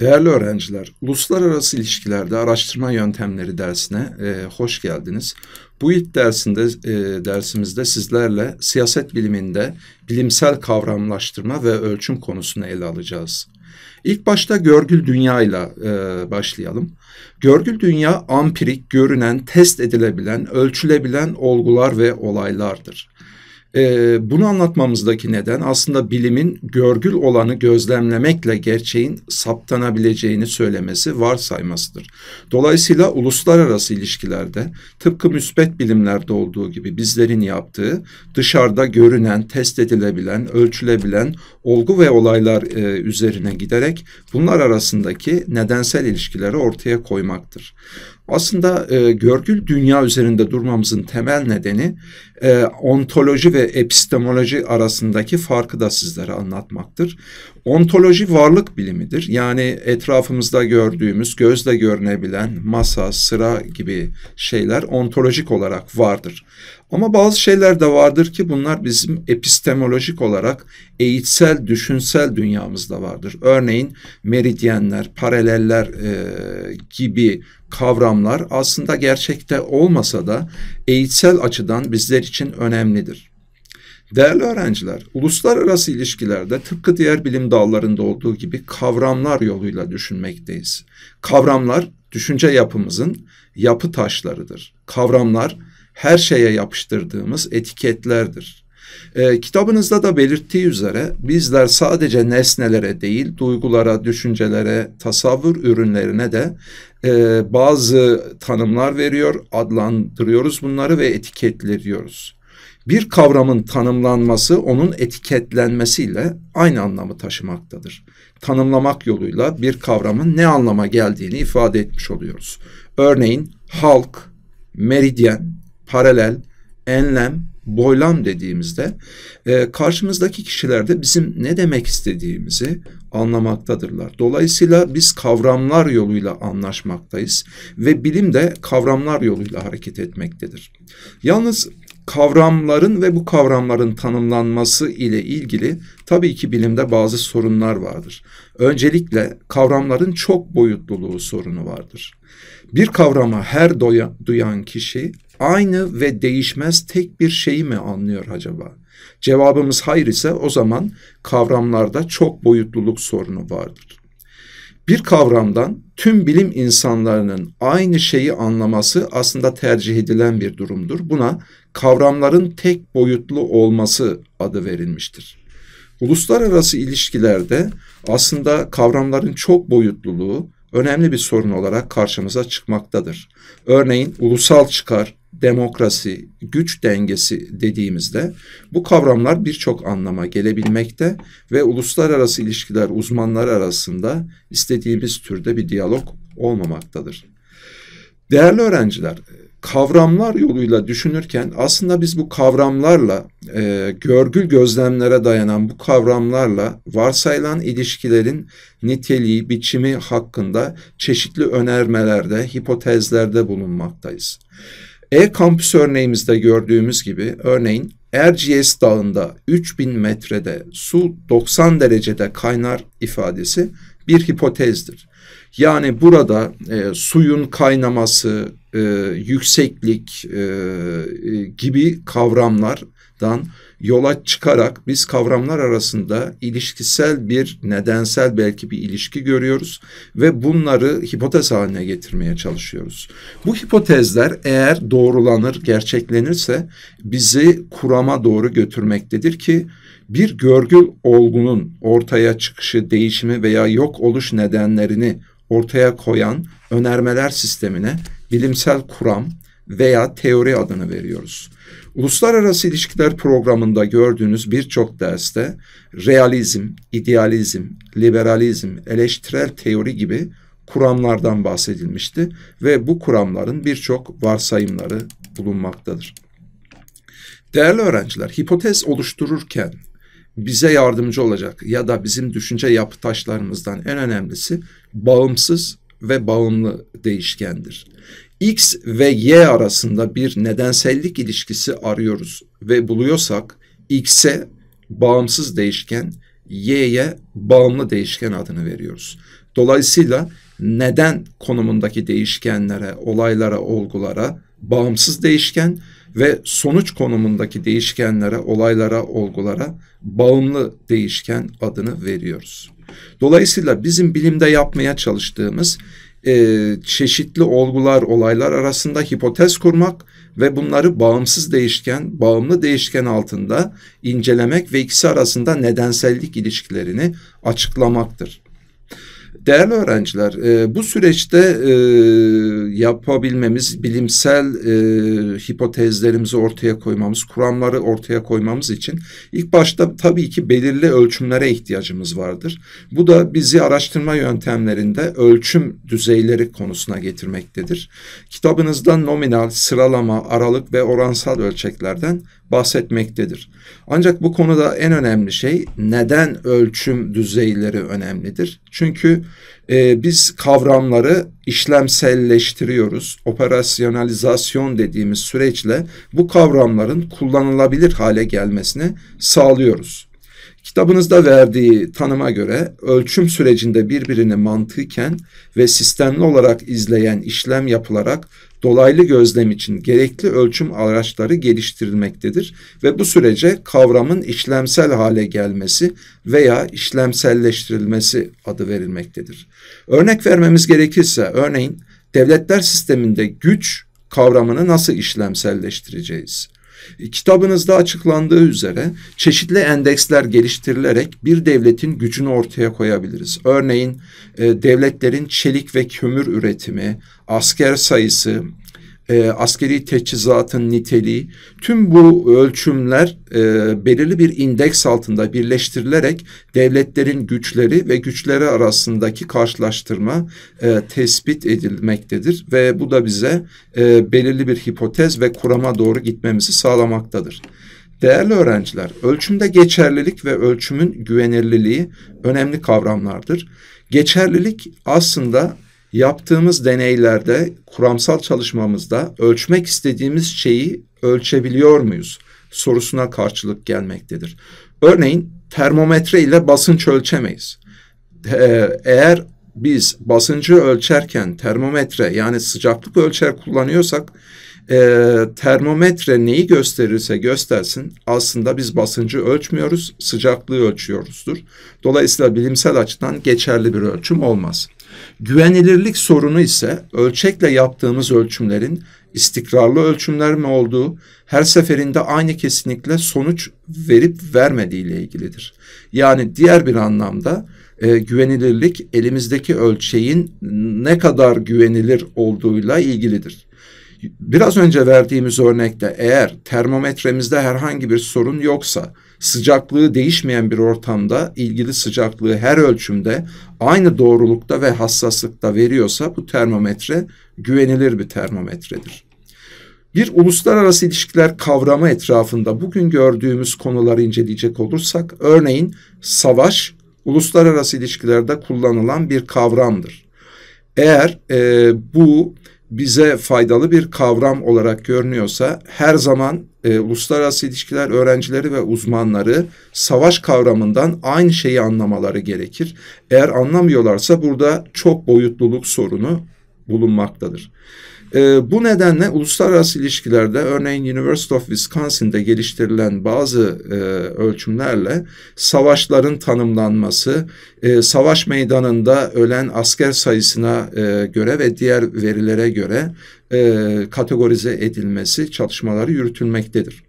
Değerli öğrenciler, Uluslararası İlişkilerde Araştırma Yöntemleri dersine e, hoş geldiniz. Bu ilk dersinde e, dersimizde sizlerle siyaset biliminde bilimsel kavramlaştırma ve ölçüm konusunu ele alacağız. İlk başta görgül dünya ile başlayalım. Görgül dünya ampirik, görünen, test edilebilen, ölçülebilen olgular ve olaylardır. E, bunu anlatmamızdaki neden aslında bilimin görgül olanı gözlemlemekle gerçeğin saptanabileceğini söylemesi varsaymasıdır. Dolayısıyla uluslararası ilişkilerde tıpkı müsbet bilimlerde olduğu gibi bizlerin yaptığı dışarıda görünen, test edilebilen, ölçülebilen olgu ve olaylar e, üzerine giderek bunlar arasındaki nedensel ilişkileri ortaya koymaktır. Aslında e, görgül dünya üzerinde durmamızın temel nedeni e, ontoloji ve epistemoloji arasındaki farkı da sizlere anlatmaktır. Ontoloji varlık bilimidir. Yani etrafımızda gördüğümüz, gözle görünebilen masa, sıra gibi şeyler ontolojik olarak vardır. Ama bazı şeyler de vardır ki bunlar bizim epistemolojik olarak eğitsel, düşünsel dünyamızda vardır. Örneğin meridyenler, paraleller e, gibi kavramlar aslında gerçekte olmasa da eğitsel açıdan bizler için önemlidir. Değerli öğrenciler, uluslararası ilişkilerde tıpkı diğer bilim dallarında olduğu gibi kavramlar yoluyla düşünmekteyiz. Kavramlar düşünce yapımızın yapı taşlarıdır. Kavramlar her şeye yapıştırdığımız etiketlerdir. E, kitabınızda da belirttiği üzere bizler sadece nesnelere değil duygulara, düşüncelere, tasavvur ürünlerine de e, bazı tanımlar veriyor, adlandırıyoruz bunları ve etiketliyoruz. Bir kavramın tanımlanması onun etiketlenmesiyle aynı anlamı taşımaktadır. Tanımlamak yoluyla bir kavramın ne anlama geldiğini ifade etmiş oluyoruz. Örneğin halk, meridyen, paralel, enlem, boylam dediğimizde e, karşımızdaki kişiler de bizim ne demek istediğimizi anlamaktadırlar. Dolayısıyla biz kavramlar yoluyla anlaşmaktayız ve bilim de kavramlar yoluyla hareket etmektedir. Yalnız kavramların ve bu kavramların tanımlanması ile ilgili tabii ki bilimde bazı sorunlar vardır. Öncelikle kavramların çok boyutluluğu sorunu vardır. Bir kavrama her doya, duyan kişi aynı ve değişmez tek bir şeyi mi anlıyor acaba? Cevabımız hayır ise o zaman kavramlarda çok boyutluluk sorunu vardır. Bir kavramdan tüm bilim insanlarının aynı şeyi anlaması aslında tercih edilen bir durumdur. Buna kavramların tek boyutlu olması adı verilmiştir. Uluslararası ilişkilerde aslında kavramların çok boyutluluğu önemli bir sorun olarak karşımıza çıkmaktadır. Örneğin ulusal çıkar, demokrasi, güç dengesi dediğimizde bu kavramlar birçok anlama gelebilmekte ve uluslararası ilişkiler uzmanları arasında istediğimiz türde bir diyalog olmamaktadır. Değerli öğrenciler, kavramlar yoluyla düşünürken aslında biz bu kavramlarla, e, görgül gözlemlere dayanan bu kavramlarla varsayılan ilişkilerin niteliği, biçimi hakkında çeşitli önermelerde, hipotezlerde bulunmaktayız. E-kampüs örneğimizde gördüğümüz gibi örneğin RGS Dağı'nda 3000 metrede su 90 derecede kaynar ifadesi bir hipotezdir. Yani burada e, suyun kaynaması, e, yükseklik e, e gibi kavramlar dan yola çıkarak biz kavramlar arasında ilişkisel bir nedensel belki bir ilişki görüyoruz ve bunları hipotez haline getirmeye çalışıyoruz. Bu hipotezler eğer doğrulanır, gerçeklenirse bizi kurama doğru götürmektedir ki bir görgül olgunun ortaya çıkışı, değişimi veya yok oluş nedenlerini ortaya koyan önermeler sistemine bilimsel kuram veya teori adını veriyoruz. Uluslararası ilişkiler programında gördüğünüz birçok derste realizm, idealizm, liberalizm, eleştirel teori gibi kuramlardan bahsedilmişti ve bu kuramların birçok varsayımları bulunmaktadır. Değerli öğrenciler, hipotez oluştururken bize yardımcı olacak ya da bizim düşünce yapı taşlarımızdan en önemlisi bağımsız ve bağımlı değişkendir. X ve Y arasında bir nedensellik ilişkisi arıyoruz ve buluyorsak X'e bağımsız değişken, Y'ye bağımlı değişken adını veriyoruz. Dolayısıyla neden konumundaki değişkenlere, olaylara, olgulara bağımsız değişken ve sonuç konumundaki değişkenlere, olaylara, olgulara bağımlı değişken adını veriyoruz. Dolayısıyla bizim bilimde yapmaya çalıştığımız e, çeşitli olgular, olaylar arasında hipotez kurmak ve bunları bağımsız değişken, bağımlı değişken altında incelemek ve ikisi arasında nedensellik ilişkilerini açıklamaktır. Değerli öğrenciler, e, bu süreçte e, yapabilmemiz, bilimsel e, hipotezlerimizi ortaya koymamız, kuramları ortaya koymamız için ilk başta tabii ki belirli ölçümlere ihtiyacımız vardır. Bu da bizi araştırma yöntemlerinde ölçüm düzeyleri konusuna getirmektedir. Kitabınızda nominal, sıralama, aralık ve oransal ölçeklerden bahsetmektedir. Ancak bu konuda en önemli şey neden ölçüm düzeyleri önemlidir? Çünkü e, biz kavramları işlemselleştiriyoruz. Operasyonalizasyon dediğimiz süreçle bu kavramların kullanılabilir hale gelmesini sağlıyoruz. Kitabınızda verdiği tanıma göre ölçüm sürecinde birbirini mantıken ve sistemli olarak izleyen işlem yapılarak dolaylı gözlem için gerekli ölçüm araçları geliştirilmektedir ve bu sürece kavramın işlemsel hale gelmesi veya işlemselleştirilmesi adı verilmektedir. Örnek vermemiz gerekirse örneğin devletler sisteminde güç kavramını nasıl işlemselleştireceğiz? E, Kitabınızda açıklandığı üzere çeşitli endeksler geliştirilerek bir devletin gücünü ortaya koyabiliriz. Örneğin e, devletlerin çelik ve kömür üretimi, asker sayısı, e, askeri teçhizatın niteliği tüm bu ölçümler e, belirli bir indeks altında birleştirilerek devletlerin güçleri ve güçleri arasındaki karşılaştırma e, tespit edilmektedir ve bu da bize e, belirli bir hipotez ve kurama doğru gitmemizi sağlamaktadır. Değerli öğrenciler, ölçümde geçerlilik ve ölçümün güvenirliliği önemli kavramlardır. Geçerlilik aslında yaptığımız deneylerde, kuramsal çalışmamızda ölçmek istediğimiz şeyi ölçebiliyor muyuz sorusuna karşılık gelmektedir. Örneğin termometre ile basınç ölçemeyiz. Ee, eğer biz basıncı ölçerken termometre yani sıcaklık ölçer kullanıyorsak e, termometre neyi gösterirse göstersin aslında biz basıncı ölçmüyoruz sıcaklığı ölçüyoruzdur. Dolayısıyla bilimsel açıdan geçerli bir ölçüm olmaz. Güvenilirlik sorunu ise ölçekle yaptığımız ölçümlerin istikrarlı ölçümler mi olduğu, her seferinde aynı kesinlikle sonuç verip vermediği ile ilgilidir. Yani diğer bir anlamda e, güvenilirlik elimizdeki ölçeğin ne kadar güvenilir olduğuyla ilgilidir. Biraz önce verdiğimiz örnekte eğer termometremizde herhangi bir sorun yoksa sıcaklığı değişmeyen bir ortamda ilgili sıcaklığı her ölçümde aynı doğrulukta ve hassaslıkta veriyorsa bu termometre güvenilir bir termometredir. Bir uluslararası ilişkiler kavramı etrafında bugün gördüğümüz konuları inceleyecek olursak örneğin savaş uluslararası ilişkilerde kullanılan bir kavramdır. Eğer e, bu bize faydalı bir kavram olarak görünüyorsa her zaman e, uluslararası ilişkiler öğrencileri ve uzmanları savaş kavramından aynı şeyi anlamaları gerekir. Eğer anlamıyorlarsa burada çok boyutluluk sorunu bulunmaktadır. E, bu nedenle uluslararası ilişkilerde örneğin University of Wisconsin'de geliştirilen bazı e, ölçümlerle savaşların tanımlanması, e, savaş meydanında ölen asker sayısına e, göre ve diğer verilere göre e, kategorize edilmesi çalışmaları yürütülmektedir.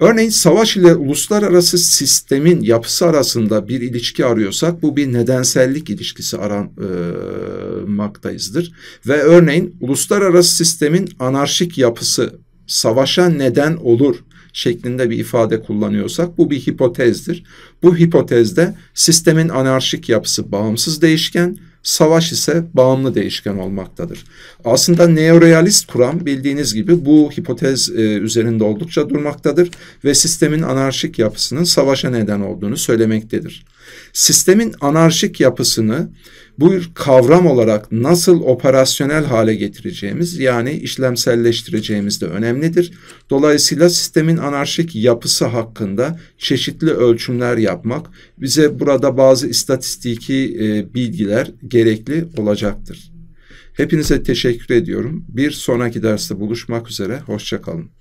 Örneğin savaş ile uluslararası sistemin yapısı arasında bir ilişki arıyorsak bu bir nedensellik ilişkisi aramaktayızdır. Ve örneğin uluslararası sistemin anarşik yapısı savaşa neden olur şeklinde bir ifade kullanıyorsak bu bir hipotezdir. Bu hipotezde sistemin anarşik yapısı bağımsız değişken, savaş ise bağımlı değişken olmaktadır. Aslında neorealist kuram bildiğiniz gibi bu hipotez e, üzerinde oldukça durmaktadır ve sistemin anarşik yapısının savaşa neden olduğunu söylemektedir sistemin anarşik yapısını bu kavram olarak nasıl operasyonel hale getireceğimiz yani işlemselleştireceğimiz de önemlidir. Dolayısıyla sistemin anarşik yapısı hakkında çeşitli ölçümler yapmak bize burada bazı istatistiki e, bilgiler gerekli olacaktır. Hepinize teşekkür ediyorum. Bir sonraki derste buluşmak üzere. Hoşçakalın.